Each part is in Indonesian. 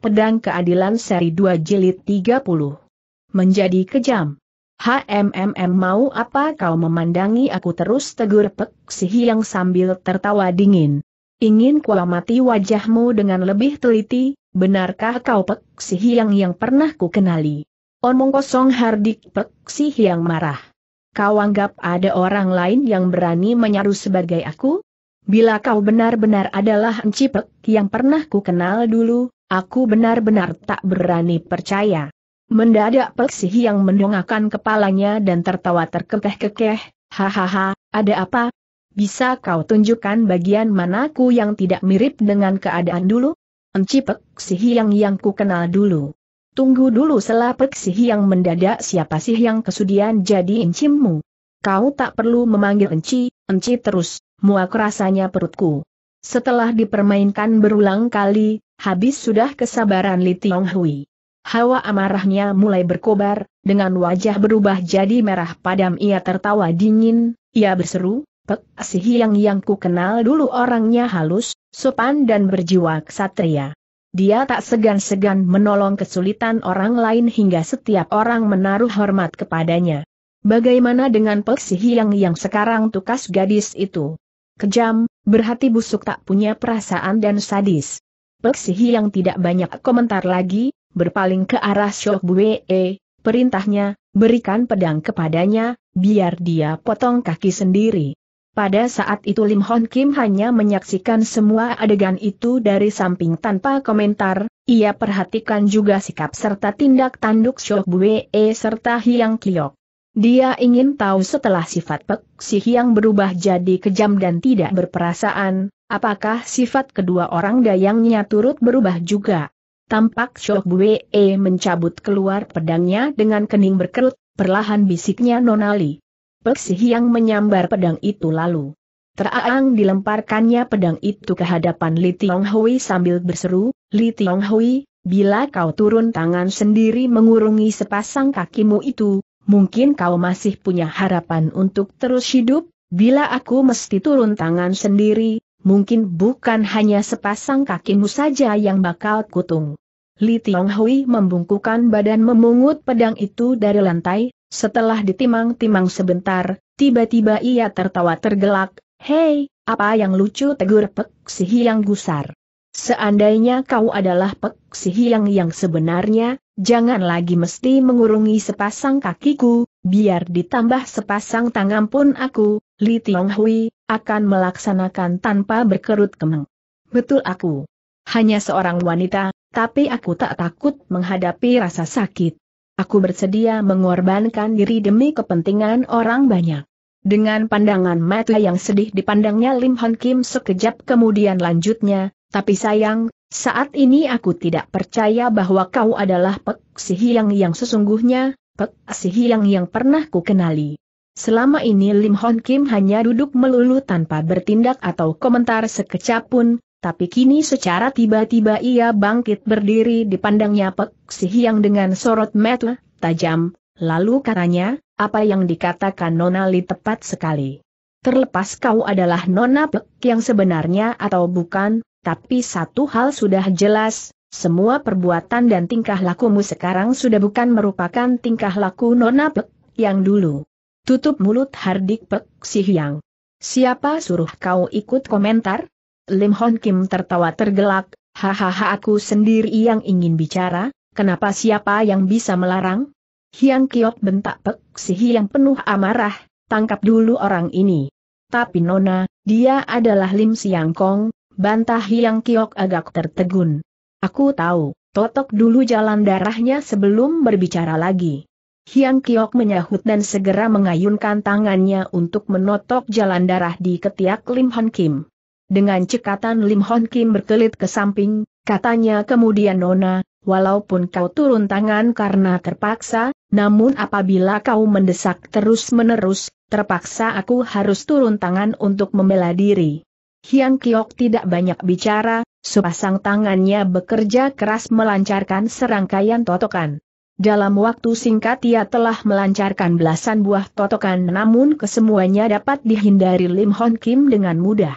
Pedang Keadilan Seri 2 Jilid 30. Menjadi kejam. HMMM mau apa kau memandangi aku terus tegur Pek Sihiang sambil tertawa dingin. Ingin kuamati wajahmu dengan lebih teliti, benarkah kau Pek Sihiang yang pernah ku kenali? Omong kosong hardik Pek Sihiang marah. Kau anggap ada orang lain yang berani menyaru sebagai aku? Bila kau benar-benar adalah Encipek yang pernah ku kenal dulu, Aku benar-benar tak berani percaya. Mendadak Peksih yang mendongakkan kepalanya dan tertawa terkekeh-kekeh, hahaha, ada apa? Bisa kau tunjukkan bagian manaku yang tidak mirip dengan keadaan dulu? Enci Peksih yang yang ku kenal dulu. Tunggu dulu selah Peksih yang mendadak siapa sih yang kesudian jadi encimmu? Kau tak perlu memanggil enci, enci terus, muak rasanya perutku. Setelah dipermainkan berulang kali, habis sudah kesabaran Li Tiong Hui. Hawa amarahnya mulai berkobar, dengan wajah berubah jadi merah padam ia tertawa dingin, ia berseru, Pek si yang yang ku kenal dulu orangnya halus, sopan dan berjiwa ksatria. Dia tak segan-segan menolong kesulitan orang lain hingga setiap orang menaruh hormat kepadanya. Bagaimana dengan Pek si yang yang sekarang tukas gadis itu? Kejam, berhati busuk tak punya perasaan dan sadis. Peksihi yang tidak banyak komentar lagi, berpaling ke arah Syok Bue, perintahnya, berikan pedang kepadanya, biar dia potong kaki sendiri. Pada saat itu Lim Hon Kim hanya menyaksikan semua adegan itu dari samping tanpa komentar, ia perhatikan juga sikap serta tindak tanduk Syok Bue serta hiang Kiok. Dia ingin tahu setelah sifat Pek Sih yang berubah jadi kejam dan tidak berperasaan, apakah sifat kedua orang dayangnya turut berubah juga. Tampak Shou Bue mencabut keluar pedangnya dengan kening berkerut, perlahan bisiknya Nonali. Pek Sih yang menyambar pedang itu lalu. Teraang dilemparkannya pedang itu ke hadapan Li Tiong Hui sambil berseru, Li Tiong Hui, bila kau turun tangan sendiri mengurungi sepasang kakimu itu, mungkin kau masih punya harapan untuk terus hidup, bila aku mesti turun tangan sendiri, mungkin bukan hanya sepasang kakimu saja yang bakal kutung. Li Tiong Hui membungkukan badan memungut pedang itu dari lantai, setelah ditimang-timang sebentar, tiba-tiba ia tertawa tergelak, Hei, apa yang lucu tegur Pek Sihi yang gusar. Seandainya kau adalah Pek Sihi yang sebenarnya, jangan lagi mesti mengurungi sepasang kakiku, biar ditambah sepasang tangan pun aku, Li Tiong akan melaksanakan tanpa berkerut kemeng. Betul aku. Hanya seorang wanita, tapi aku tak takut menghadapi rasa sakit. Aku bersedia mengorbankan diri demi kepentingan orang banyak. Dengan pandangan mata yang sedih dipandangnya Lim Hon Kim sekejap kemudian lanjutnya, tapi sayang, saat ini aku tidak percaya bahwa kau adalah Pek Sihiang yang sesungguhnya, Pek Sihiang yang pernah kenali. Selama ini Lim Hon Kim hanya duduk melulu tanpa bertindak atau komentar sekecap pun, tapi kini secara tiba-tiba ia bangkit berdiri dipandangnya Pek Sihiang dengan sorot mata tajam, lalu katanya, apa yang dikatakan Nona Li tepat sekali. Terlepas kau adalah Nona Pek yang sebenarnya atau bukan, tapi satu hal sudah jelas, semua perbuatan dan tingkah lakumu sekarang sudah bukan merupakan tingkah laku Nona Pek, yang dulu. Tutup mulut Hardik Pek Si Hyang. Siapa suruh kau ikut komentar? Lim Hon Kim tertawa tergelak, hahaha aku sendiri yang ingin bicara, kenapa siapa yang bisa melarang? Hyang Kiok bentak Pek Si Hyang penuh amarah, tangkap dulu orang ini. Tapi Nona, dia adalah Lim Siang Kong, bantah Hyang Kiok agak tertegun. Aku tahu, totok dulu jalan darahnya sebelum berbicara lagi. Hyang Kiok menyahut dan segera mengayunkan tangannya untuk menotok jalan darah di ketiak Lim Hon Kim. Dengan cekatan Lim Hon Kim berkelit ke samping, katanya kemudian Nona, walaupun kau turun tangan karena terpaksa, namun apabila kau mendesak terus-menerus, terpaksa aku harus turun tangan untuk membela diri. Hian Kiok tidak banyak bicara, sepasang tangannya bekerja keras melancarkan serangkaian totokan. Dalam waktu singkat ia telah melancarkan belasan buah totokan namun kesemuanya dapat dihindari Lim Hon Kim dengan mudah.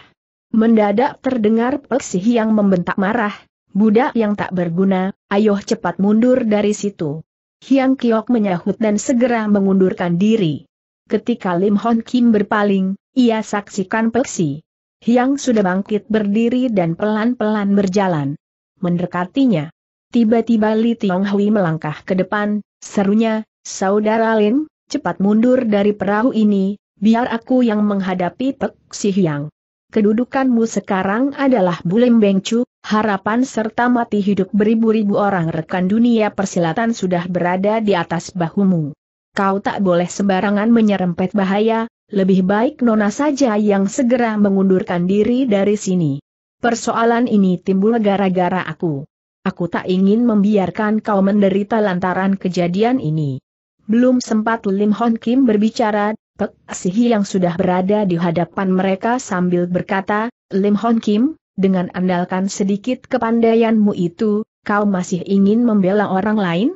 Mendadak terdengar peksi yang membentak marah, budak yang tak berguna, ayo cepat mundur dari situ. Hiang Kiok menyahut dan segera mengundurkan diri. Ketika Lim Hon Kim berpaling, ia saksikan Peksi. Hyang sudah bangkit berdiri dan pelan-pelan berjalan. Mendekatinya. Tiba-tiba Li Tiong Hui melangkah ke depan, serunya, Saudara Lin, cepat mundur dari perahu ini, biar aku yang menghadapi Pek Si Hyang. Kedudukanmu sekarang adalah bulim Bengcu, harapan serta mati hidup beribu-ribu orang rekan dunia persilatan sudah berada di atas bahumu. Kau tak boleh sembarangan menyerempet bahaya, lebih baik Nona saja yang segera mengundurkan diri dari sini. Persoalan ini timbul gara-gara aku. Aku tak ingin membiarkan kau menderita lantaran kejadian ini. Belum sempat Lim Hon Kim berbicara, Pek Sihi yang sudah berada di hadapan mereka sambil berkata, Lim Hon Kim, dengan andalkan sedikit kepandaianmu itu, kau masih ingin membela orang lain?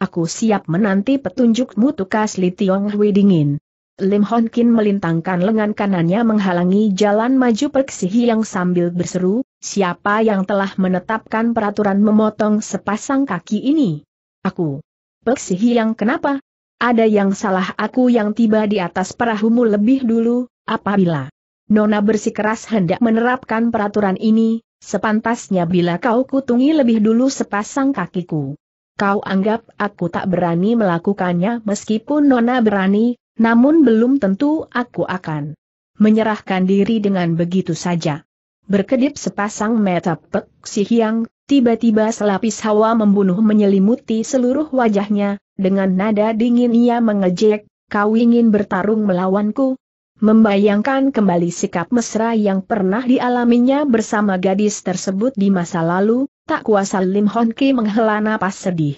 Aku siap menanti petunjukmu tukas Li Tiong Hui dingin. Lim Hon Kin melintangkan lengan kanannya menghalangi jalan maju Perksihi yang sambil berseru, siapa yang telah menetapkan peraturan memotong sepasang kaki ini? Aku. Perksihi yang kenapa? Ada yang salah aku yang tiba di atas perahumu lebih dulu, apabila Nona bersikeras hendak menerapkan peraturan ini, sepantasnya bila kau kutungi lebih dulu sepasang kakiku. Kau anggap aku tak berani melakukannya meskipun Nona berani, namun belum tentu aku akan menyerahkan diri dengan begitu saja. Berkedip sepasang mata pek si Hiang, tiba-tiba selapis hawa membunuh menyelimuti seluruh wajahnya, dengan nada dingin ia mengejek, kau ingin bertarung melawanku? Membayangkan kembali sikap mesra yang pernah dialaminya bersama gadis tersebut di masa lalu, tak kuasa Lim Hon Ki menghela napas sedih.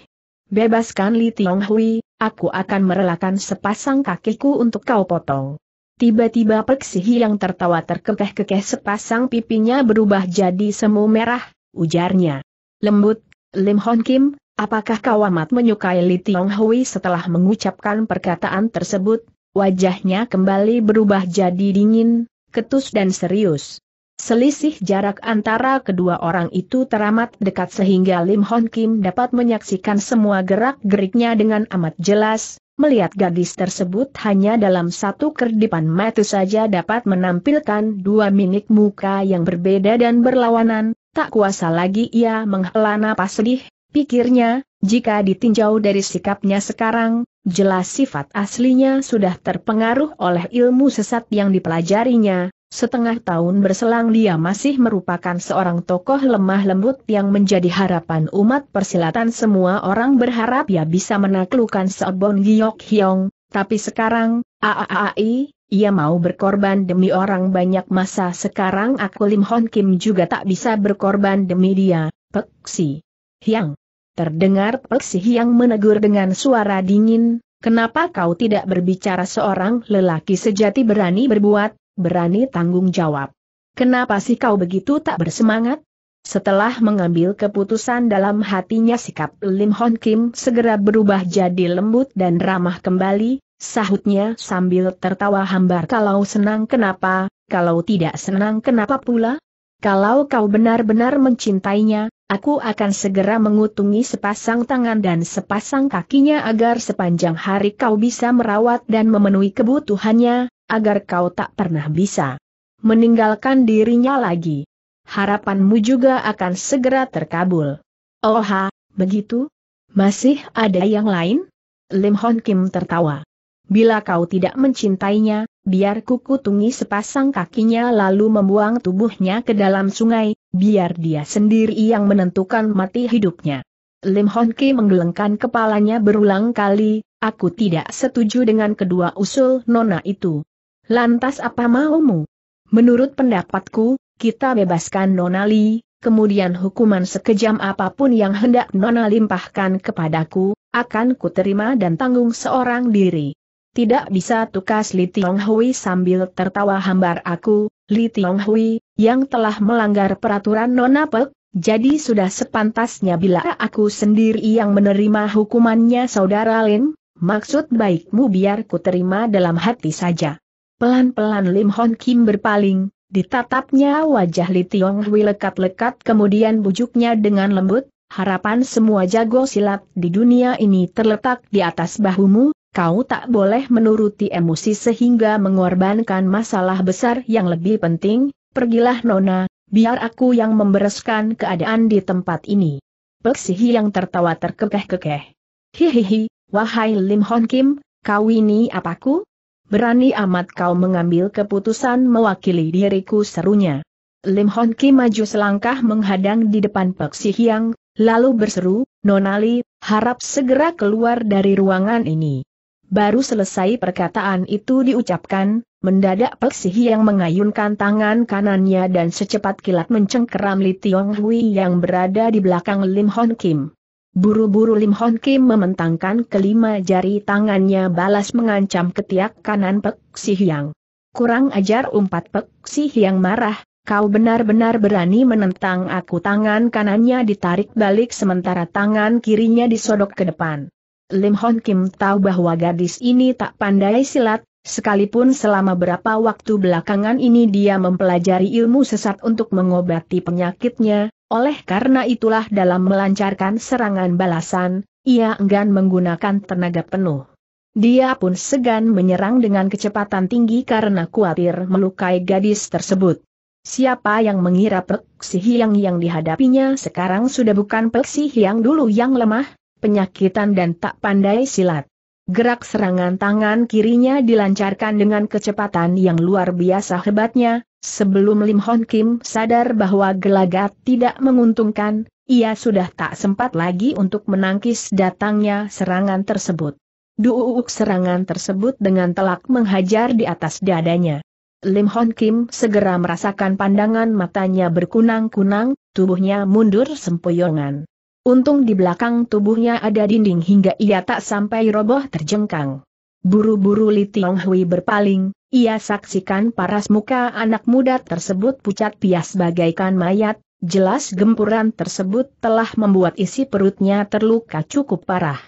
Bebaskan Li Tiong Hui, aku akan merelakan sepasang kakiku untuk kau potong. Tiba-tiba Peksihi yang tertawa terkekeh-kekeh sepasang pipinya berubah jadi semu merah, ujarnya. Lembut, Lim Hon Kim, apakah kau amat menyukai Li Tiong Hui setelah mengucapkan perkataan tersebut? Wajahnya kembali berubah jadi dingin, ketus dan serius. Selisih jarak antara kedua orang itu teramat dekat sehingga Lim Hon Kim dapat menyaksikan semua gerak-geriknya dengan amat jelas, melihat gadis tersebut hanya dalam satu kerdipan mata saja dapat menampilkan dua minik muka yang berbeda dan berlawanan, tak kuasa lagi ia menghela napas sedih, pikirnya, jika ditinjau dari sikapnya sekarang, jelas sifat aslinya sudah terpengaruh oleh ilmu sesat yang dipelajarinya, Setengah tahun berselang dia masih merupakan seorang tokoh lemah lembut yang menjadi harapan umat persilatan semua orang berharap ia bisa menaklukkan Seobon Giok Hyong, tapi sekarang, aaai, ia mau berkorban demi orang banyak masa sekarang aku Lim Hon Kim juga tak bisa berkorban demi dia, Peksi. Hyang. Terdengar Peksi Hyang menegur dengan suara dingin, kenapa kau tidak berbicara seorang lelaki sejati berani berbuat, berani tanggung jawab. Kenapa sih kau begitu tak bersemangat? Setelah mengambil keputusan dalam hatinya sikap Lim Hon Kim segera berubah jadi lembut dan ramah kembali, sahutnya sambil tertawa hambar kalau senang kenapa, kalau tidak senang kenapa pula? Kalau kau benar-benar mencintainya, aku akan segera mengutungi sepasang tangan dan sepasang kakinya agar sepanjang hari kau bisa merawat dan memenuhi kebutuhannya, agar kau tak pernah bisa meninggalkan dirinya lagi. Harapanmu juga akan segera terkabul. Oha, begitu? Masih ada yang lain? Lim Hon Kim tertawa. Bila kau tidak mencintainya, biar kukutungi sepasang kakinya lalu membuang tubuhnya ke dalam sungai, biar dia sendiri yang menentukan mati hidupnya. Lim Hon Kim menggelengkan kepalanya berulang kali, aku tidak setuju dengan kedua usul nona itu. Lantas apa maumu? Menurut pendapatku, kita bebaskan Nonali, kemudian hukuman sekejam apapun yang hendak Nona limpahkan kepadaku, akan kuterima dan tanggung seorang diri. Tidak bisa tukas Li Tiong Hui sambil tertawa hambar aku, Li Tiong Hui, yang telah melanggar peraturan Nona Pek, jadi sudah sepantasnya bila aku sendiri yang menerima hukumannya saudara Lin, maksud baikmu biar ku terima dalam hati saja. Pelan-pelan Lim Hon Kim berpaling, ditatapnya wajah Li Tiong Hui lekat-lekat kemudian bujuknya dengan lembut, harapan semua jago silat di dunia ini terletak di atas bahumu, kau tak boleh menuruti emosi sehingga mengorbankan masalah besar yang lebih penting, pergilah Nona, biar aku yang membereskan keadaan di tempat ini. Peksihi yang tertawa terkekeh-kekeh. Hihihi, wahai Lim Hon Kim, kau ini apaku? Berani amat kau mengambil keputusan mewakili diriku serunya. Lim Hon Ki maju selangkah menghadang di depan Pek Si Hiang, lalu berseru, Nonali, harap segera keluar dari ruangan ini. Baru selesai perkataan itu diucapkan, mendadak Pek Si Hiang mengayunkan tangan kanannya dan secepat kilat mencengkeram Li Tiong Hui yang berada di belakang Lim Hon Kim. Buru-buru Lim Hon Kim mementangkan kelima jari tangannya balas mengancam ketiak kanan Pek Si Hyang. Kurang ajar umpat Pek Si Hyang marah, kau benar-benar berani menentang aku tangan kanannya ditarik balik sementara tangan kirinya disodok ke depan. Lim Hon Kim tahu bahwa gadis ini tak pandai silat, Sekalipun selama berapa waktu belakangan ini dia mempelajari ilmu sesat untuk mengobati penyakitnya, oleh karena itulah dalam melancarkan serangan balasan, ia enggan menggunakan tenaga penuh. Dia pun segan menyerang dengan kecepatan tinggi karena khawatir melukai gadis tersebut. Siapa yang mengira Peksi Hiang yang dihadapinya sekarang sudah bukan Peksi Hiang dulu yang lemah, penyakitan dan tak pandai silat. Gerak serangan tangan kirinya dilancarkan dengan kecepatan yang luar biasa hebatnya, sebelum Lim Hon Kim sadar bahwa gelagat tidak menguntungkan, ia sudah tak sempat lagi untuk menangkis datangnya serangan tersebut. Duuk serangan tersebut dengan telak menghajar di atas dadanya. Lim Hon Kim segera merasakan pandangan matanya berkunang-kunang, tubuhnya mundur sempoyongan. Untung di belakang tubuhnya ada dinding hingga ia tak sampai roboh terjengkang. Buru-buru Li Tiong Hui berpaling, ia saksikan paras muka anak muda tersebut pucat pias bagaikan mayat, jelas gempuran tersebut telah membuat isi perutnya terluka cukup parah.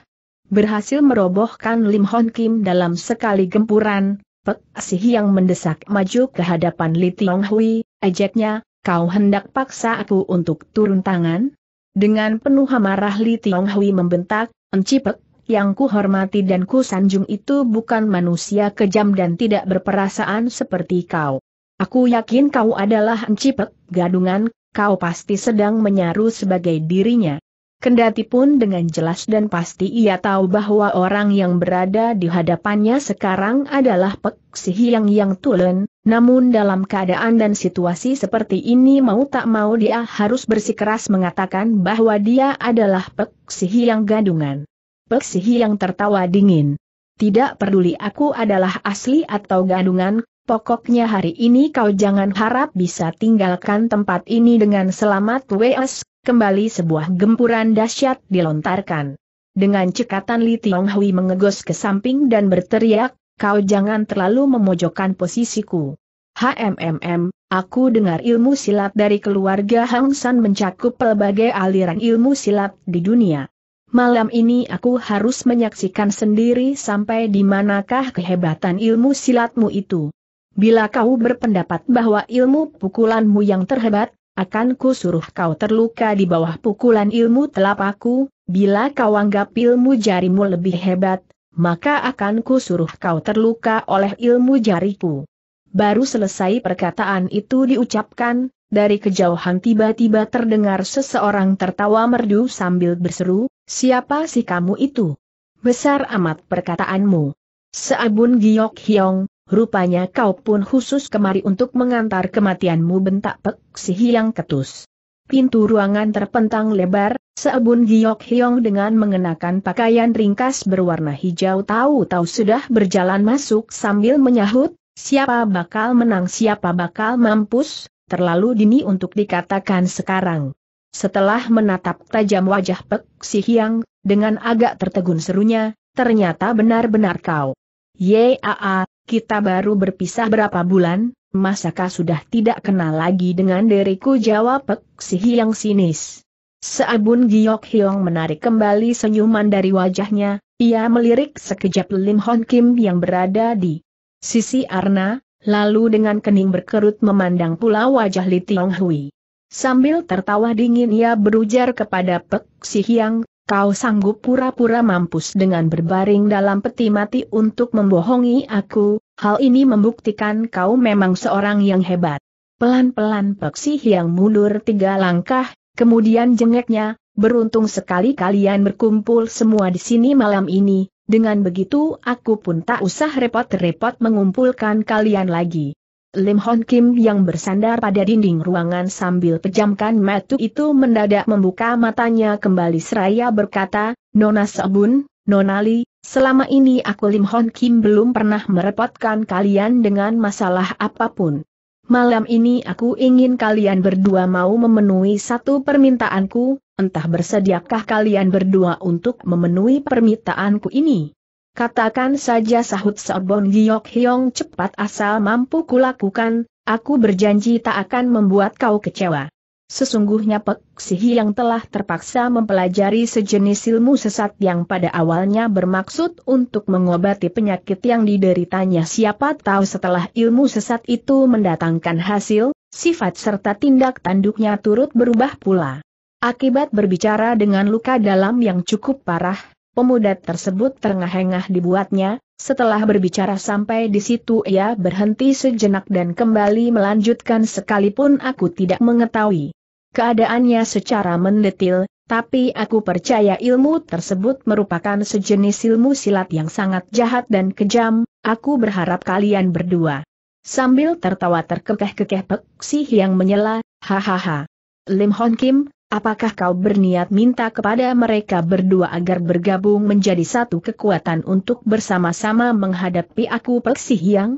Berhasil merobohkan Lim Hon Kim dalam sekali gempuran, Pek Asih yang mendesak maju ke hadapan Li Tiong Hui, ejeknya, kau hendak paksa aku untuk turun tangan? Dengan penuh amarah Li Tionghui membentak, Encipek, yang ku hormati dan kusanjung itu bukan manusia kejam dan tidak berperasaan seperti kau. Aku yakin kau adalah Encipek, gadungan, kau pasti sedang menyaru sebagai dirinya. Kendati pun dengan jelas dan pasti ia tahu bahwa orang yang berada di hadapannya sekarang adalah Pek yang Yang Tulen, namun dalam keadaan dan situasi seperti ini mau tak mau dia harus bersikeras mengatakan bahwa dia adalah Pek yang Gadungan. Pek yang tertawa dingin. Tidak peduli aku adalah asli atau gadungan, pokoknya hari ini kau jangan harap bisa tinggalkan tempat ini dengan selamat WS, kembali sebuah gempuran dahsyat dilontarkan. Dengan cekatan Li Tiong Hui mengegos ke samping dan berteriak, kau jangan terlalu memojokkan posisiku. HMMM, aku dengar ilmu silat dari keluarga Hang San mencakup pelbagai aliran ilmu silat di dunia. Malam ini aku harus menyaksikan sendiri sampai di manakah kehebatan ilmu silatmu itu. Bila kau berpendapat bahwa ilmu pukulanmu yang terhebat, akan ku suruh kau terluka di bawah pukulan ilmu telapaku. bila kau anggap ilmu jarimu lebih hebat, maka akan ku suruh kau terluka oleh ilmu jariku. Baru selesai perkataan itu diucapkan, dari kejauhan tiba-tiba terdengar seseorang tertawa merdu sambil berseru, siapa sih kamu itu? Besar amat perkataanmu. Seabun Giok Hyong, rupanya kau pun khusus kemari untuk mengantar kematianmu bentak Pek Si ketus. Pintu ruangan terpentang lebar, Seabun Giok Hiong dengan mengenakan pakaian ringkas berwarna hijau tahu-tahu sudah berjalan masuk sambil menyahut, siapa bakal menang siapa bakal mampus, terlalu dini untuk dikatakan sekarang. Setelah menatap tajam wajah Pek Si Hiang, dengan agak tertegun serunya, ternyata benar-benar kau. Yaa, kita baru berpisah berapa bulan, masakah sudah tidak kenal lagi dengan diriku jawab Pek Sihi yang sinis. Seabun Giok Hiong menarik kembali senyuman dari wajahnya, ia melirik sekejap Lim Hon Kim yang berada di sisi Arna, lalu dengan kening berkerut memandang pula wajah Li Tiong Hui. Sambil tertawa dingin ia berujar kepada Pek Si Hiang, Kau sanggup pura-pura mampus dengan berbaring dalam peti mati untuk membohongi aku, hal ini membuktikan kau memang seorang yang hebat. Pelan-pelan Peksi yang mundur tiga langkah, kemudian jengeknya, beruntung sekali kalian berkumpul semua di sini malam ini, dengan begitu aku pun tak usah repot-repot mengumpulkan kalian lagi. Lim Hon Kim yang bersandar pada dinding ruangan sambil pejamkan mata itu mendadak membuka matanya kembali seraya berkata, Nona Sebun, Nona Li, selama ini aku Lim Hon Kim belum pernah merepotkan kalian dengan masalah apapun. Malam ini aku ingin kalian berdua mau memenuhi satu permintaanku, entah bersediakah kalian berdua untuk memenuhi permintaanku ini. Katakan saja sahut Sobon Giok Hyong cepat asal mampu kulakukan, aku berjanji tak akan membuat kau kecewa. Sesungguhnya Pek Sihi yang telah terpaksa mempelajari sejenis ilmu sesat yang pada awalnya bermaksud untuk mengobati penyakit yang dideritanya siapa tahu setelah ilmu sesat itu mendatangkan hasil, sifat serta tindak tanduknya turut berubah pula. Akibat berbicara dengan luka dalam yang cukup parah, Pemuda tersebut terengah-engah dibuatnya, setelah berbicara sampai di situ ia berhenti sejenak dan kembali melanjutkan sekalipun aku tidak mengetahui keadaannya secara mendetil, tapi aku percaya ilmu tersebut merupakan sejenis ilmu silat yang sangat jahat dan kejam, aku berharap kalian berdua. Sambil tertawa terkekeh-kekeh peksih yang menyela, hahaha. Lim Hon Kim, Apakah kau berniat minta kepada mereka berdua agar bergabung menjadi satu kekuatan untuk bersama-sama menghadapi aku Peksih yang?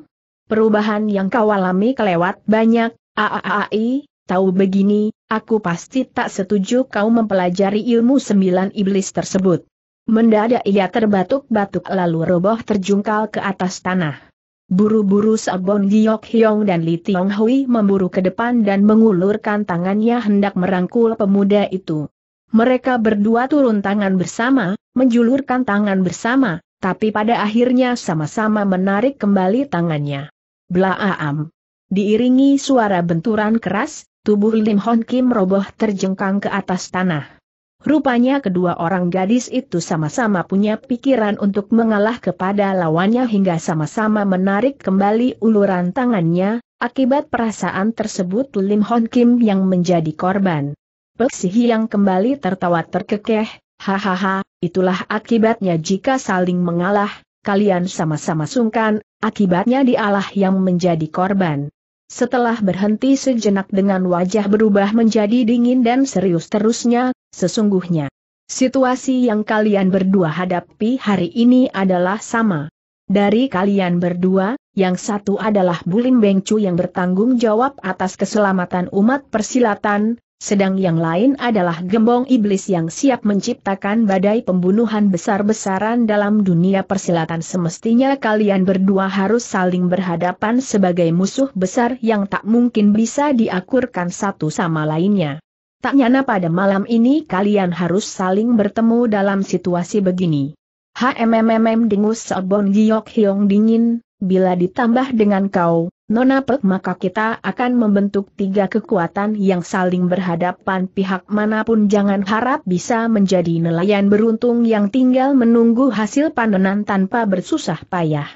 Perubahan yang kau alami kelewat banyak, aaai, tahu begini, aku pasti tak setuju kau mempelajari ilmu sembilan iblis tersebut. Mendadak ia terbatuk-batuk lalu roboh terjungkal ke atas tanah. Buru-buru Sabon Giok Hyong dan Li Tiong Hui memburu ke depan dan mengulurkan tangannya hendak merangkul pemuda itu. Mereka berdua turun tangan bersama, menjulurkan tangan bersama, tapi pada akhirnya sama-sama menarik kembali tangannya. Blaaam. Diiringi suara benturan keras, tubuh Lim Hon Kim roboh terjengkang ke atas tanah. Rupanya kedua orang gadis itu sama-sama punya pikiran untuk mengalah kepada lawannya hingga sama-sama menarik kembali uluran tangannya, akibat perasaan tersebut Lim Hon Kim yang menjadi korban. Peksihi yang kembali tertawa terkekeh, hahaha, itulah akibatnya jika saling mengalah, kalian sama-sama sungkan, akibatnya dialah yang menjadi korban. Setelah berhenti sejenak dengan wajah berubah menjadi dingin dan serius terusnya, Sesungguhnya, situasi yang kalian berdua hadapi hari ini adalah sama. Dari kalian berdua, yang satu adalah Bulim Bengcu yang bertanggung jawab atas keselamatan umat persilatan, sedang yang lain adalah gembong iblis yang siap menciptakan badai pembunuhan besar-besaran dalam dunia persilatan semestinya kalian berdua harus saling berhadapan sebagai musuh besar yang tak mungkin bisa diakurkan satu sama lainnya. Tak nyana pada malam ini kalian harus saling bertemu dalam situasi begini. HMMM dengus Sebon Giok Hiong dingin, bila ditambah dengan kau, Nona Pek maka kita akan membentuk tiga kekuatan yang saling berhadapan pihak manapun jangan harap bisa menjadi nelayan beruntung yang tinggal menunggu hasil panenan tanpa bersusah payah.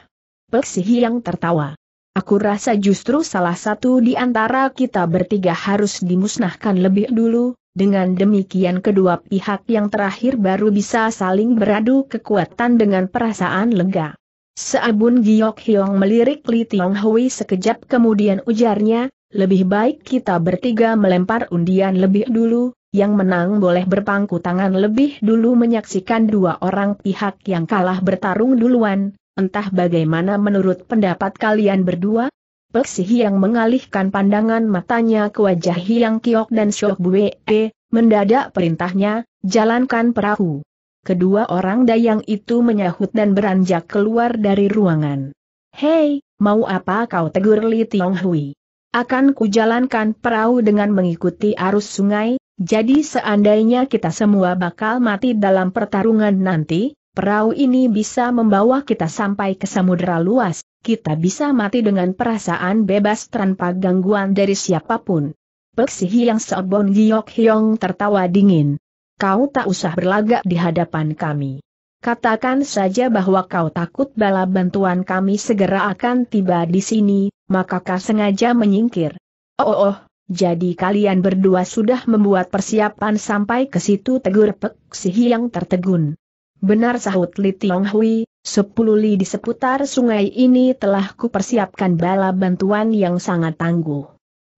Pek yang tertawa. Aku rasa justru salah satu di antara kita bertiga harus dimusnahkan lebih dulu, dengan demikian kedua pihak yang terakhir baru bisa saling beradu kekuatan dengan perasaan lega. Seabun Giok Hyong melirik Li Tiong Hui sekejap kemudian ujarnya, lebih baik kita bertiga melempar undian lebih dulu, yang menang boleh berpangku tangan lebih dulu menyaksikan dua orang pihak yang kalah bertarung duluan, Entah bagaimana menurut pendapat kalian berdua? Peksi Hiang mengalihkan pandangan matanya ke wajah Hiang Kiok dan Syok Bue, eh, mendadak perintahnya, jalankan perahu. Kedua orang dayang itu menyahut dan beranjak keluar dari ruangan. Hei, mau apa kau tegur Li Tiong Hui? Akan kujalankan perahu dengan mengikuti arus sungai, jadi seandainya kita semua bakal mati dalam pertarungan nanti, Perahu ini bisa membawa kita sampai ke samudera luas, kita bisa mati dengan perasaan bebas tanpa gangguan dari siapapun. Peksi yang seobon Giok Hyong tertawa dingin. Kau tak usah berlagak di hadapan kami. Katakan saja bahwa kau takut bala bantuan kami segera akan tiba di sini, maka kau sengaja menyingkir. Oh, oh, oh jadi kalian berdua sudah membuat persiapan sampai ke situ tegur Peksi yang tertegun. Benar sahut Li Tiong Hui, sepuluh li di seputar sungai ini telah kupersiapkan bala bantuan yang sangat tangguh.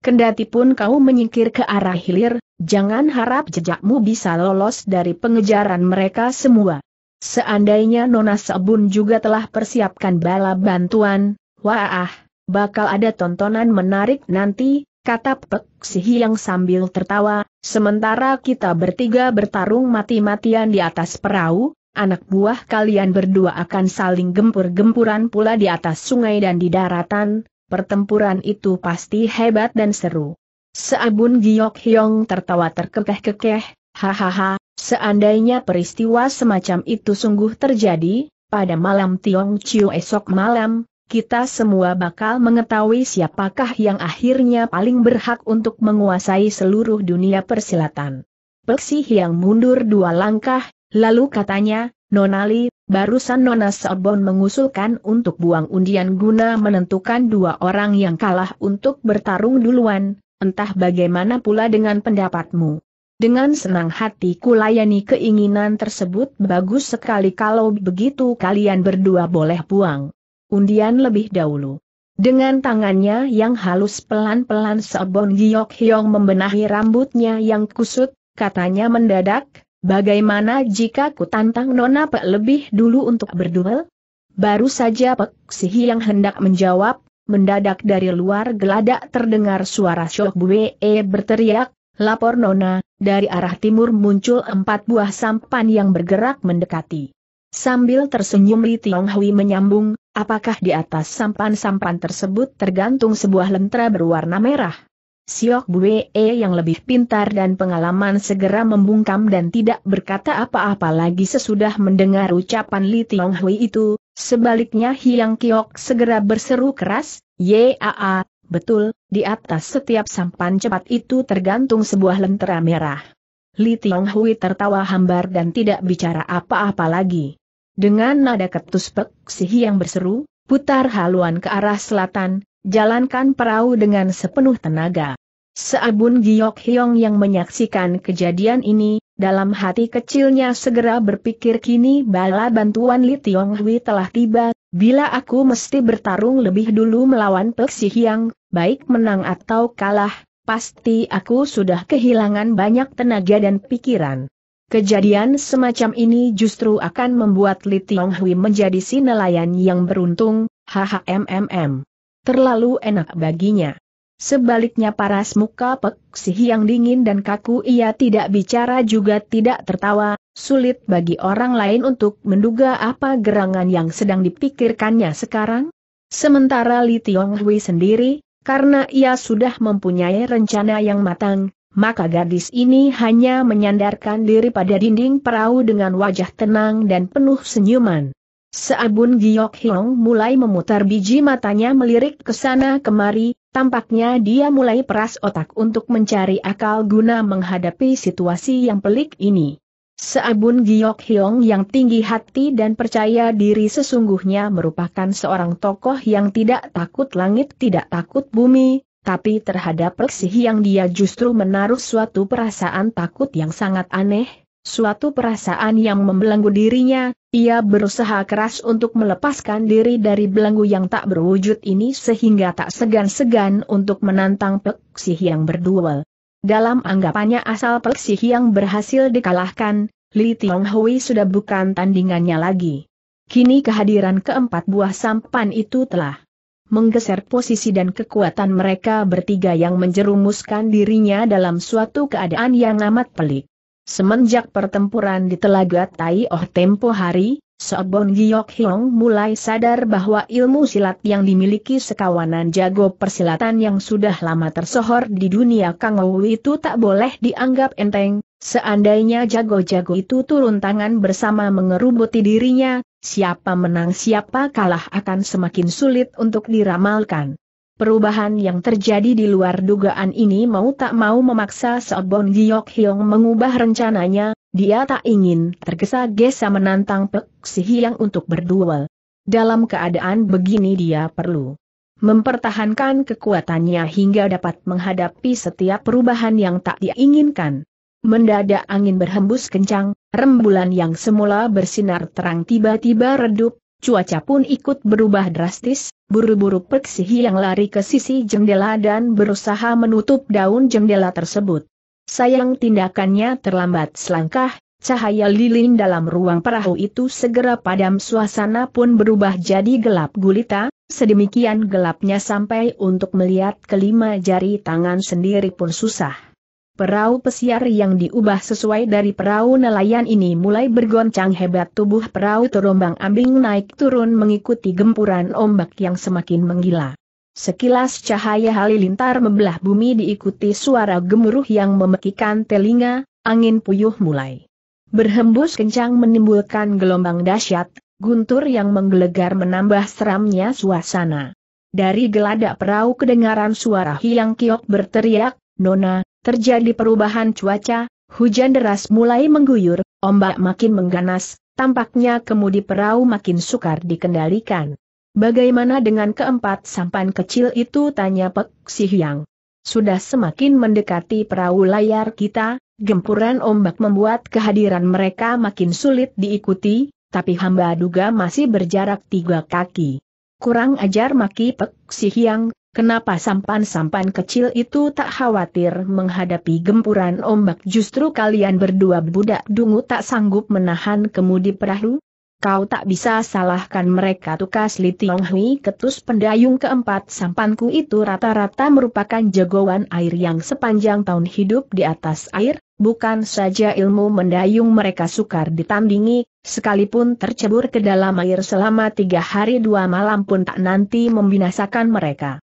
Kendati pun kau menyingkir ke arah hilir, jangan harap jejakmu bisa lolos dari pengejaran mereka semua. Seandainya Nona Sabun juga telah persiapkan bala bantuan, wah, bakal ada tontonan menarik nanti, kata Pek Sihi yang sambil tertawa, sementara kita bertiga bertarung mati-matian di atas perahu, anak buah kalian berdua akan saling gempur-gempuran pula di atas sungai dan di daratan, pertempuran itu pasti hebat dan seru. Seabun Giok Hyong tertawa terkekeh-kekeh, hahaha, seandainya peristiwa semacam itu sungguh terjadi, pada malam Tiong Chiu esok malam, kita semua bakal mengetahui siapakah yang akhirnya paling berhak untuk menguasai seluruh dunia persilatan. Peksi yang mundur dua langkah, Lalu katanya, Nonali, barusan Nona Sabon mengusulkan untuk buang undian guna menentukan dua orang yang kalah untuk bertarung duluan, entah bagaimana pula dengan pendapatmu. Dengan senang hati kulayani keinginan tersebut bagus sekali kalau begitu kalian berdua boleh buang. Undian lebih dahulu. Dengan tangannya yang halus pelan-pelan Sabon Giok Hyong membenahi rambutnya yang kusut, katanya mendadak, Bagaimana jika ku tantang Nona Pek lebih dulu untuk berduel? Baru saja Pek Sihi yang hendak menjawab, mendadak dari luar geladak terdengar suara Syok Bue e berteriak, lapor Nona, dari arah timur muncul empat buah sampan yang bergerak mendekati. Sambil tersenyum Li Tiong Hui menyambung, apakah di atas sampan-sampan tersebut tergantung sebuah lentera berwarna merah? Siok Bue e, yang lebih pintar dan pengalaman segera membungkam dan tidak berkata apa-apa lagi sesudah mendengar ucapan Li Tiong Hui itu, sebaliknya Hiang Kiok segera berseru keras, Yaa, betul, di atas setiap sampan cepat itu tergantung sebuah lentera merah. Li Tiong Hui tertawa hambar dan tidak bicara apa-apa lagi. Dengan nada ketus pek si Hiang berseru, putar haluan ke arah selatan, jalankan perahu dengan sepenuh tenaga. Seabun Giok Hyong yang menyaksikan kejadian ini, dalam hati kecilnya segera berpikir kini bala bantuan Li Tiong Hui telah tiba, bila aku mesti bertarung lebih dulu melawan Pek Si Hyang, baik menang atau kalah, pasti aku sudah kehilangan banyak tenaga dan pikiran. Kejadian semacam ini justru akan membuat Li Tiong Hui menjadi si nelayan yang beruntung, hahaha mmm terlalu enak baginya. Sebaliknya paras muka peksi yang dingin dan kaku ia tidak bicara juga tidak tertawa, sulit bagi orang lain untuk menduga apa gerangan yang sedang dipikirkannya sekarang. Sementara Li Tiong sendiri, karena ia sudah mempunyai rencana yang matang, maka gadis ini hanya menyandarkan diri pada dinding perahu dengan wajah tenang dan penuh senyuman. Seabun Giok Hiong mulai memutar biji matanya melirik ke sana kemari, tampaknya dia mulai peras otak untuk mencari akal guna menghadapi situasi yang pelik ini. Seabun Giok Hiong yang tinggi hati dan percaya diri sesungguhnya merupakan seorang tokoh yang tidak takut langit tidak takut bumi, tapi terhadap Persih yang dia justru menaruh suatu perasaan takut yang sangat aneh, Suatu perasaan yang membelenggu dirinya, ia berusaha keras untuk melepaskan diri dari belenggu yang tak berwujud ini sehingga tak segan-segan untuk menantang Peksih yang berduel. Dalam anggapannya asal Peksih yang berhasil dikalahkan, Li Tiong Hui sudah bukan tandingannya lagi. Kini kehadiran keempat buah sampan itu telah menggeser posisi dan kekuatan mereka bertiga yang menjerumuskan dirinya dalam suatu keadaan yang amat pelik. Semenjak pertempuran di Telaga Tai Oh tempo hari, Sobon Giyok Hiong mulai sadar bahwa ilmu silat yang dimiliki sekawanan jago persilatan yang sudah lama tersohor di dunia Kangou itu tak boleh dianggap enteng, seandainya jago-jago itu turun tangan bersama mengerubuti dirinya, siapa menang siapa kalah akan semakin sulit untuk diramalkan. Perubahan yang terjadi di luar dugaan ini mau tak mau memaksa Seobong Giok Hyong mengubah rencananya, dia tak ingin tergesa-gesa menantang Pek Si Hyang untuk berduel. Dalam keadaan begini dia perlu mempertahankan kekuatannya hingga dapat menghadapi setiap perubahan yang tak diinginkan. Mendadak angin berhembus kencang, rembulan yang semula bersinar terang tiba-tiba redup, Cuaca pun ikut berubah drastis, buru-buru Peksihi yang lari ke sisi jendela dan berusaha menutup daun jendela tersebut. Sayang tindakannya terlambat selangkah, cahaya lilin dalam ruang perahu itu segera padam suasana pun berubah jadi gelap gulita, sedemikian gelapnya sampai untuk melihat kelima jari tangan sendiri pun susah. Perahu pesiar yang diubah sesuai dari perahu nelayan ini mulai bergoncang hebat tubuh perahu terombang ambing naik turun mengikuti gempuran ombak yang semakin menggila. Sekilas cahaya halilintar membelah bumi diikuti suara gemuruh yang memekikan telinga, angin puyuh mulai. Berhembus kencang menimbulkan gelombang dahsyat, guntur yang menggelegar menambah seramnya suasana. Dari geladak perahu kedengaran suara Hiang Kiok berteriak, Nona, terjadi perubahan cuaca, hujan deras mulai mengguyur, ombak makin mengganas, tampaknya kemudi perahu makin sukar dikendalikan. Bagaimana dengan keempat sampan kecil itu tanya Pek Sihyang. Sudah semakin mendekati perahu layar kita, gempuran ombak membuat kehadiran mereka makin sulit diikuti, tapi hamba duga masih berjarak tiga kaki. Kurang ajar maki Pek Sihyang, Kenapa sampan-sampan kecil itu tak khawatir menghadapi gempuran ombak justru kalian berdua budak dungu tak sanggup menahan kemudi perahu? Kau tak bisa salahkan mereka tukas Li Tiong Hui ketus pendayung keempat sampanku itu rata-rata merupakan jagoan air yang sepanjang tahun hidup di atas air, bukan saja ilmu mendayung mereka sukar ditandingi, sekalipun tercebur ke dalam air selama tiga hari dua malam pun tak nanti membinasakan mereka.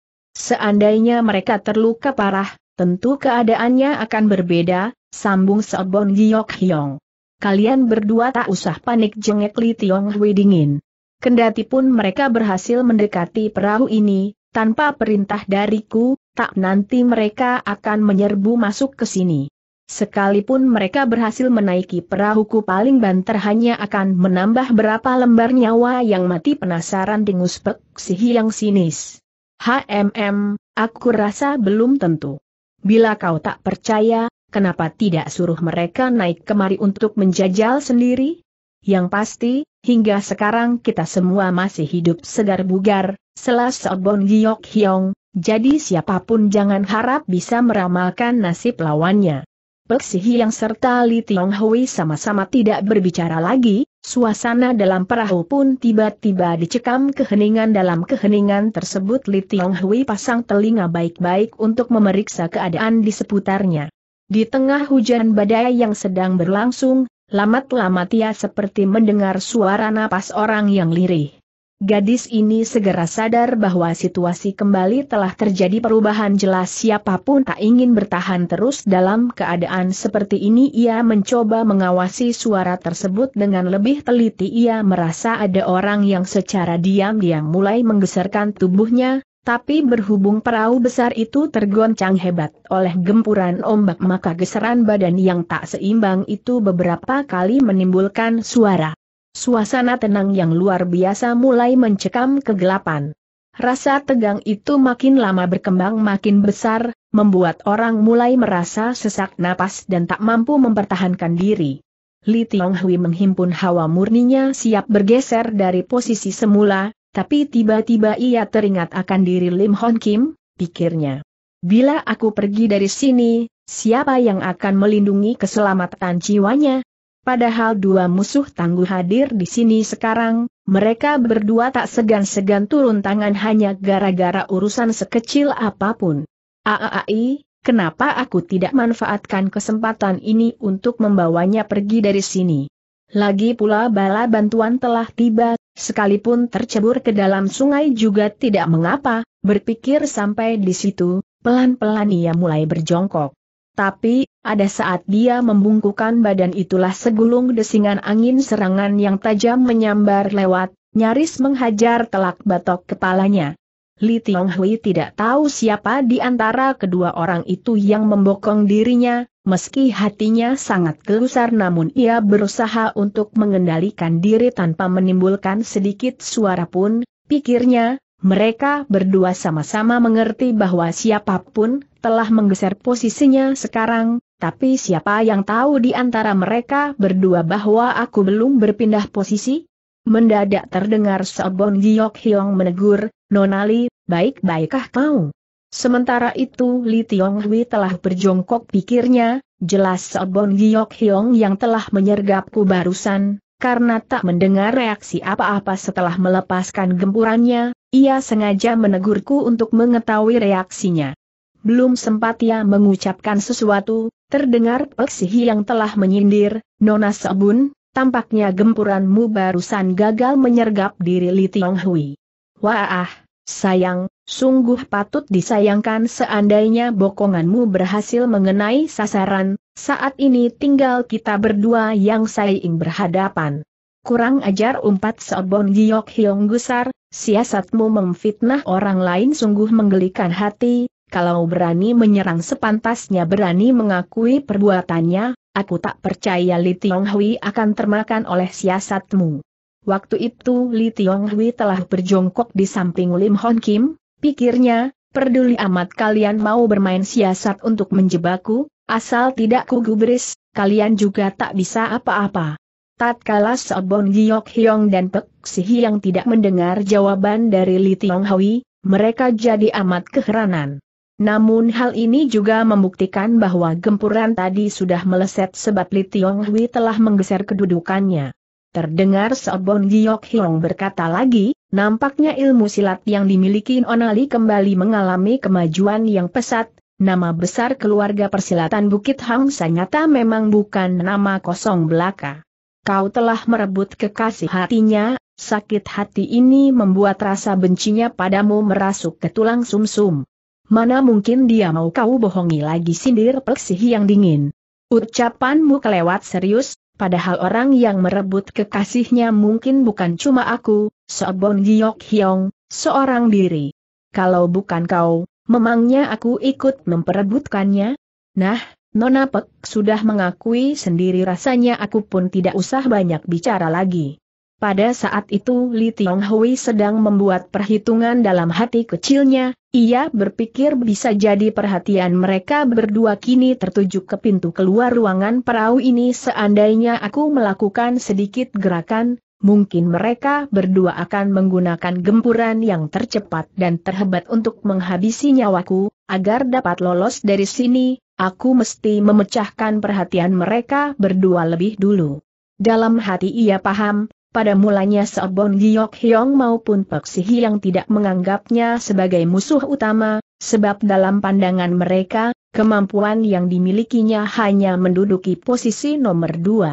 Seandainya mereka terluka parah, tentu keadaannya akan berbeda, sambung Sobon Giok Hyong. Kalian berdua tak usah panik jengek Li Tiong Hui dingin. Kendati pun mereka berhasil mendekati perahu ini, tanpa perintah dariku, tak nanti mereka akan menyerbu masuk ke sini. Sekalipun mereka berhasil menaiki perahuku paling banter hanya akan menambah berapa lembar nyawa yang mati penasaran dengus Pek Si yang sinis. HMM, aku rasa belum tentu. Bila kau tak percaya, kenapa tidak suruh mereka naik kemari untuk menjajal sendiri? Yang pasti, hingga sekarang kita semua masih hidup segar bugar, selas Sobon giyok hiong, jadi siapapun jangan harap bisa meramalkan nasib lawannya. Peksihi yang serta Li Tiong Hui sama-sama tidak berbicara lagi, Suasana dalam perahu pun tiba-tiba dicekam keheningan dalam keheningan tersebut Li Tiong Hui pasang telinga baik-baik untuk memeriksa keadaan di seputarnya. Di tengah hujan badai yang sedang berlangsung, lamat-lamat ia seperti mendengar suara napas orang yang lirih. Gadis ini segera sadar bahwa situasi kembali telah terjadi perubahan jelas siapapun tak ingin bertahan terus dalam keadaan seperti ini ia mencoba mengawasi suara tersebut dengan lebih teliti ia merasa ada orang yang secara diam-diam mulai menggeserkan tubuhnya, tapi berhubung perahu besar itu tergoncang hebat oleh gempuran ombak maka geseran badan yang tak seimbang itu beberapa kali menimbulkan suara. Suasana tenang yang luar biasa mulai mencekam kegelapan. Rasa tegang itu makin lama berkembang makin besar, membuat orang mulai merasa sesak napas dan tak mampu mempertahankan diri. Li Tiong menghimpun hawa murninya siap bergeser dari posisi semula, tapi tiba-tiba ia teringat akan diri Lim Hon Kim, pikirnya. Bila aku pergi dari sini, siapa yang akan melindungi keselamatan jiwanya? Padahal dua musuh tangguh hadir di sini sekarang, mereka berdua tak segan-segan turun tangan hanya gara-gara urusan sekecil apapun. Aai, kenapa aku tidak manfaatkan kesempatan ini untuk membawanya pergi dari sini? Lagi pula bala bantuan telah tiba, sekalipun tercebur ke dalam sungai juga tidak mengapa, berpikir sampai di situ, pelan-pelan ia mulai berjongkok. Tapi, ada saat dia membungkukan badan itulah segulung desingan angin serangan yang tajam menyambar lewat, nyaris menghajar telak batok kepalanya. Li Tiong tidak tahu siapa di antara kedua orang itu yang membokong dirinya, meski hatinya sangat gelusar namun ia berusaha untuk mengendalikan diri tanpa menimbulkan sedikit suara pun, pikirnya, mereka berdua sama-sama mengerti bahwa siapapun telah menggeser posisinya sekarang, tapi siapa yang tahu di antara mereka berdua bahwa aku belum berpindah posisi? Mendadak terdengar Sobon Giok Hyong menegur, Nonali, baik-baikkah kau? Sementara itu Li Tiong Hui telah berjongkok pikirnya, jelas Sobon Giok Hyong yang telah menyergapku barusan, karena tak mendengar reaksi apa-apa setelah melepaskan gempurannya, ia sengaja menegurku untuk mengetahui reaksinya. Belum sempat ia mengucapkan sesuatu, terdengar peksihi yang telah menyindir, Nona Sebun, tampaknya gempuranmu barusan gagal menyergap diri Li Tiong Hui. Wah, sayang, sungguh patut disayangkan seandainya bokonganmu berhasil mengenai sasaran, saat ini tinggal kita berdua yang saing berhadapan. Kurang ajar umpat Sebun Giok Hiong Gusar, Siasatmu memfitnah orang lain sungguh menggelikan hati, kalau berani menyerang sepantasnya berani mengakui perbuatannya, aku tak percaya Li Tionghui akan termakan oleh siasatmu. Waktu itu Li Tionghui telah berjongkok di samping Lim Hon Kim, pikirnya, peduli amat kalian mau bermain siasat untuk menjebakku, asal tidak kugubris, kalian juga tak bisa apa-apa. Tatkala Sobon Giok Hyong dan Pek Sihi yang tidak mendengar jawaban dari Li Tiong Hui, mereka jadi amat keheranan. Namun hal ini juga membuktikan bahwa gempuran tadi sudah meleset sebab Li Tiong Hui telah menggeser kedudukannya. Terdengar Sobon Giok Hyong berkata lagi, nampaknya ilmu silat yang dimiliki Onali kembali mengalami kemajuan yang pesat, nama besar keluarga persilatan Bukit Hang Sanyata memang bukan nama kosong belaka. Kau telah merebut kekasih hatinya, sakit hati ini membuat rasa bencinya padamu merasuk ke tulang sumsum. -sum. Mana mungkin dia mau kau bohongi lagi sindir peksih yang dingin. Ucapanmu kelewat serius, padahal orang yang merebut kekasihnya mungkin bukan cuma aku, Sobon Giyok Hyong, seorang diri. Kalau bukan kau, memangnya aku ikut memperebutkannya? Nah, Nona Pek sudah mengakui sendiri rasanya aku pun tidak usah banyak bicara lagi. Pada saat itu Li Tiong Hui sedang membuat perhitungan dalam hati kecilnya, ia berpikir bisa jadi perhatian mereka berdua kini tertuju ke pintu keluar ruangan perahu ini seandainya aku melakukan sedikit gerakan, mungkin mereka berdua akan menggunakan gempuran yang tercepat dan terhebat untuk menghabisi nyawaku, agar dapat lolos dari sini, aku mesti memecahkan perhatian mereka berdua lebih dulu. Dalam hati ia paham, pada mulanya Seobon Giyok Hyong maupun Pek Sihi yang tidak menganggapnya sebagai musuh utama, sebab dalam pandangan mereka, kemampuan yang dimilikinya hanya menduduki posisi nomor dua.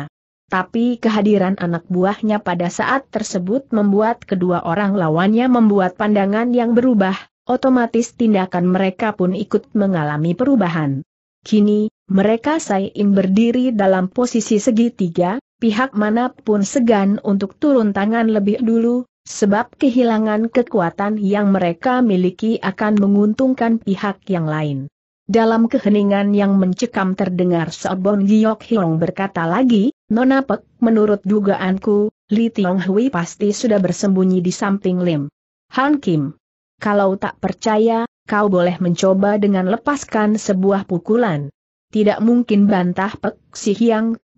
Tapi kehadiran anak buahnya pada saat tersebut membuat kedua orang lawannya membuat pandangan yang berubah, otomatis tindakan mereka pun ikut mengalami perubahan. Kini, mereka saing berdiri dalam posisi segitiga, pihak manapun segan untuk turun tangan lebih dulu, sebab kehilangan kekuatan yang mereka miliki akan menguntungkan pihak yang lain. Dalam keheningan yang mencekam terdengar Sobon Giok Hiong berkata lagi, Nona Pek, menurut dugaanku, Li Tiong Hui pasti sudah bersembunyi di samping Lim. Han Kim kalau tak percaya, kau boleh mencoba dengan lepaskan sebuah pukulan. Tidak mungkin bantah Pek Si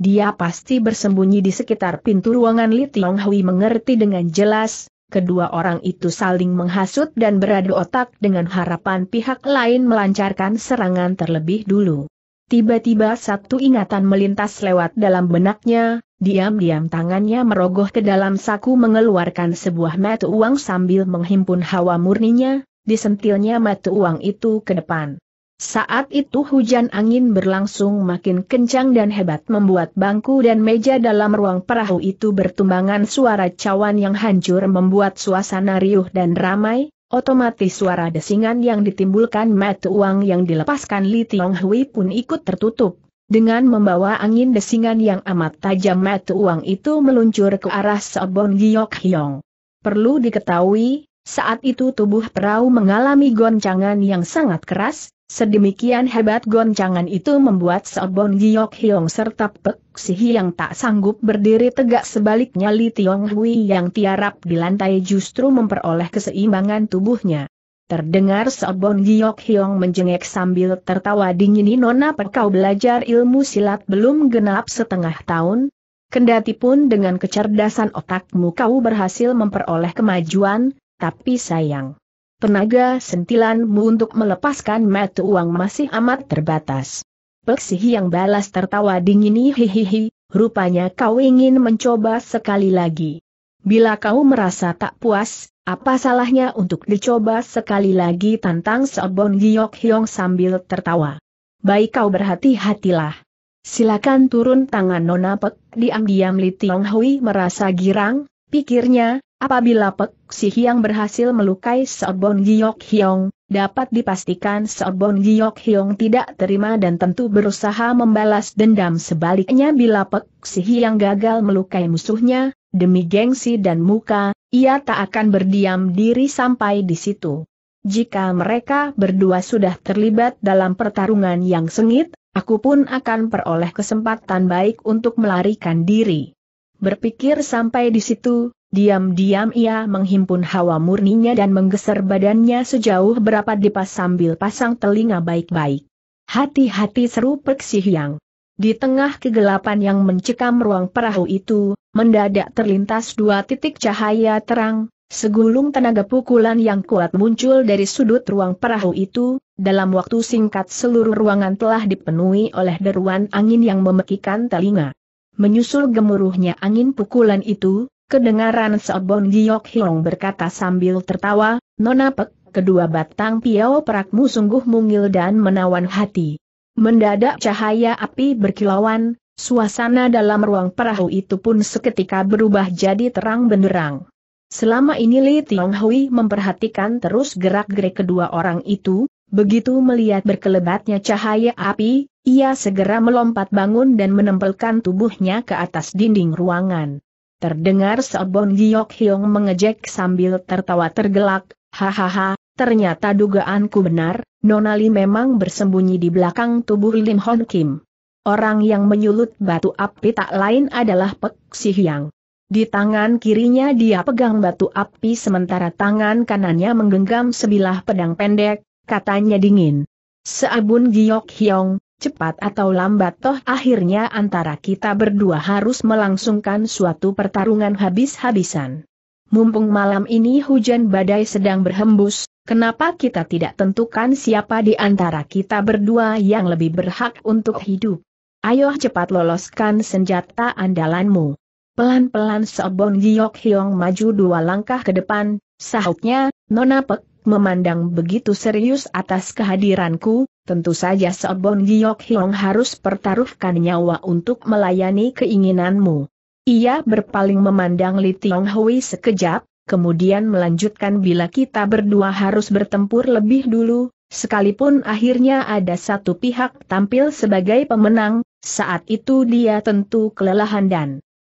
dia pasti bersembunyi di sekitar pintu ruangan Li Tiong Hui mengerti dengan jelas, kedua orang itu saling menghasut dan beradu otak dengan harapan pihak lain melancarkan serangan terlebih dulu. Tiba-tiba satu ingatan melintas lewat dalam benaknya, diam-diam tangannya merogoh ke dalam saku mengeluarkan sebuah mata uang sambil menghimpun hawa murninya, disentilnya mata uang itu ke depan. Saat itu hujan angin berlangsung makin kencang dan hebat membuat bangku dan meja dalam ruang perahu itu bertumbangan suara cawan yang hancur membuat suasana riuh dan ramai, Otomatis suara desingan yang ditimbulkan mata uang yang dilepaskan Li Tiong Hui pun ikut tertutup. Dengan membawa angin desingan yang amat tajam mata uang itu meluncur ke arah Sobon Giok Hyong. Perlu diketahui, saat itu tubuh perahu mengalami goncangan yang sangat keras, Sedemikian hebat goncangan itu membuat Seobon Giok Hyong serta Pek Sihi yang tak sanggup berdiri tegak sebaliknya Li Tiong Hui yang tiarap di lantai justru memperoleh keseimbangan tubuhnya. Terdengar Seobon Giok Hyong menjengek sambil tertawa dingin Nona Perkau belajar ilmu silat belum genap setengah tahun, Kendati pun dengan kecerdasan otakmu kau berhasil memperoleh kemajuan, tapi sayang. Tenaga sentilanmu untuk melepaskan metu uang masih amat terbatas. Peksihi yang balas tertawa dingin hihihi, rupanya kau ingin mencoba sekali lagi. Bila kau merasa tak puas, apa salahnya untuk dicoba sekali lagi tantang Sobon Giok Hyong sambil tertawa. Baik kau berhati-hatilah. Silakan turun tangan Nona Pek, diam-diam Li Tiong Hui merasa girang, pikirnya, Apabila Pek Si Hiang berhasil melukai Seobon Giyok Hiong, dapat dipastikan Seobon Giyok Hiong tidak terima dan tentu berusaha membalas dendam sebaliknya bila Pek Si Hiang gagal melukai musuhnya, demi gengsi dan muka, ia tak akan berdiam diri sampai di situ. Jika mereka berdua sudah terlibat dalam pertarungan yang sengit, aku pun akan peroleh kesempatan baik untuk melarikan diri. Berpikir sampai di situ, Diam-diam ia menghimpun hawa murninya dan menggeser badannya sejauh berapa dipas sambil pasang telinga baik-baik. Hati-hati seru Pek yang. Di tengah kegelapan yang mencekam ruang perahu itu, mendadak terlintas dua titik cahaya terang, segulung tenaga pukulan yang kuat muncul dari sudut ruang perahu itu, dalam waktu singkat seluruh ruangan telah dipenuhi oleh deruan angin yang memekikan telinga. Menyusul gemuruhnya angin pukulan itu, Kedengaran Sobon Giok Hiong berkata sambil tertawa, Nona Pek, kedua batang piao perakmu sungguh mungil dan menawan hati. Mendadak cahaya api berkilauan, suasana dalam ruang perahu itu pun seketika berubah jadi terang benderang. Selama ini Li Tiong Hui memperhatikan terus gerak-gerik kedua orang itu, begitu melihat berkelebatnya cahaya api, ia segera melompat bangun dan menempelkan tubuhnya ke atas dinding ruangan. Terdengar Seobon Giok Hyong mengejek sambil tertawa tergelak, hahaha, ternyata dugaanku benar, Nonali memang bersembunyi di belakang tubuh Lim Hon Kim. Orang yang menyulut batu api tak lain adalah Pek Si Hyang. Di tangan kirinya dia pegang batu api sementara tangan kanannya menggenggam sebilah pedang pendek, katanya dingin. Seabun Giok Hyong, cepat atau lambat toh akhirnya antara kita berdua harus melangsungkan suatu pertarungan habis-habisan. Mumpung malam ini hujan badai sedang berhembus, kenapa kita tidak tentukan siapa di antara kita berdua yang lebih berhak untuk hidup? Ayo cepat loloskan senjata andalanmu. Pelan-pelan Sobong Giok Hiong maju dua langkah ke depan, sahutnya, Nona Pek memandang begitu serius atas kehadiranku, Tentu saja Sobon Giok Hiong harus pertaruhkan nyawa untuk melayani keinginanmu. Ia berpaling memandang Li Tiong Hui sekejap, kemudian melanjutkan bila kita berdua harus bertempur lebih dulu, sekalipun akhirnya ada satu pihak tampil sebagai pemenang, saat itu dia tentu kelelahan dan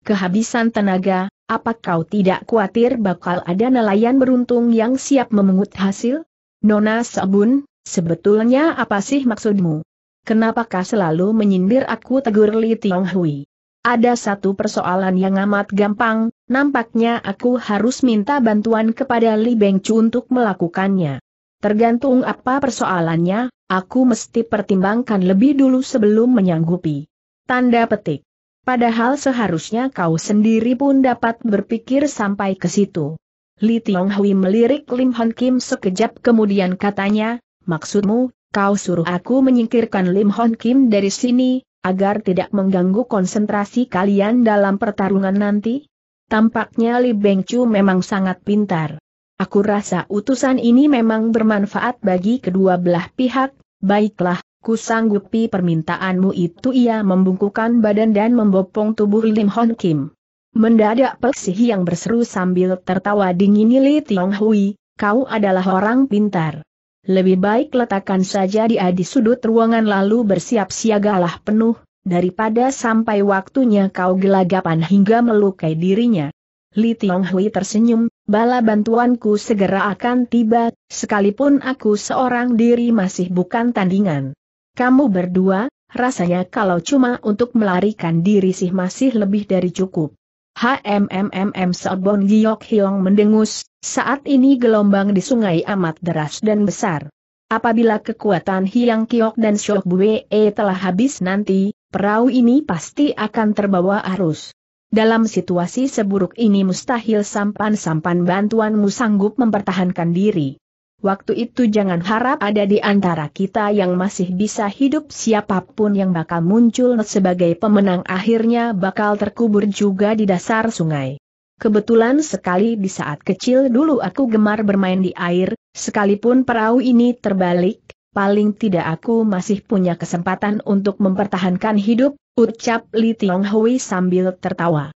kehabisan tenaga, apa kau tidak khawatir bakal ada nelayan beruntung yang siap memungut hasil? Nona Sabun, Sebetulnya apa sih maksudmu? Kenapakah selalu menyindir aku tegur Li Tiong Hui? Ada satu persoalan yang amat gampang, nampaknya aku harus minta bantuan kepada Li Beng Chu untuk melakukannya. Tergantung apa persoalannya, aku mesti pertimbangkan lebih dulu sebelum menyanggupi. Tanda petik. Padahal seharusnya kau sendiri pun dapat berpikir sampai ke situ. Li Tiong Hui melirik Lim Hon Kim sekejap kemudian katanya, Maksudmu, kau suruh aku menyingkirkan Lim Hon Kim dari sini, agar tidak mengganggu konsentrasi kalian dalam pertarungan nanti? Tampaknya Li Beng Chu memang sangat pintar. Aku rasa utusan ini memang bermanfaat bagi kedua belah pihak, baiklah, ku sanggupi permintaanmu itu ia membungkukan badan dan membopong tubuh Lim Hon Kim. Mendadak Peksih yang berseru sambil tertawa dingin Li Tiong Hui, kau adalah orang pintar. Lebih baik letakkan saja di di sudut ruangan lalu bersiap siagalah penuh, daripada sampai waktunya kau gelagapan hingga melukai dirinya. Li Tiong Hui tersenyum, bala bantuanku segera akan tiba, sekalipun aku seorang diri masih bukan tandingan. Kamu berdua, rasanya kalau cuma untuk melarikan diri sih masih lebih dari cukup. HMMMM Sabon Giok Hiong mendengus, saat ini gelombang di sungai amat deras dan besar. Apabila kekuatan hilang Kiok dan Syok Bue telah habis nanti, perahu ini pasti akan terbawa arus. Dalam situasi seburuk ini mustahil sampan-sampan bantuanmu sanggup mempertahankan diri. Waktu itu jangan harap ada di antara kita yang masih bisa hidup siapapun yang bakal muncul sebagai pemenang akhirnya bakal terkubur juga di dasar sungai. Kebetulan sekali di saat kecil dulu aku gemar bermain di air, sekalipun perahu ini terbalik, paling tidak aku masih punya kesempatan untuk mempertahankan hidup, ucap Li Tionghui sambil tertawa.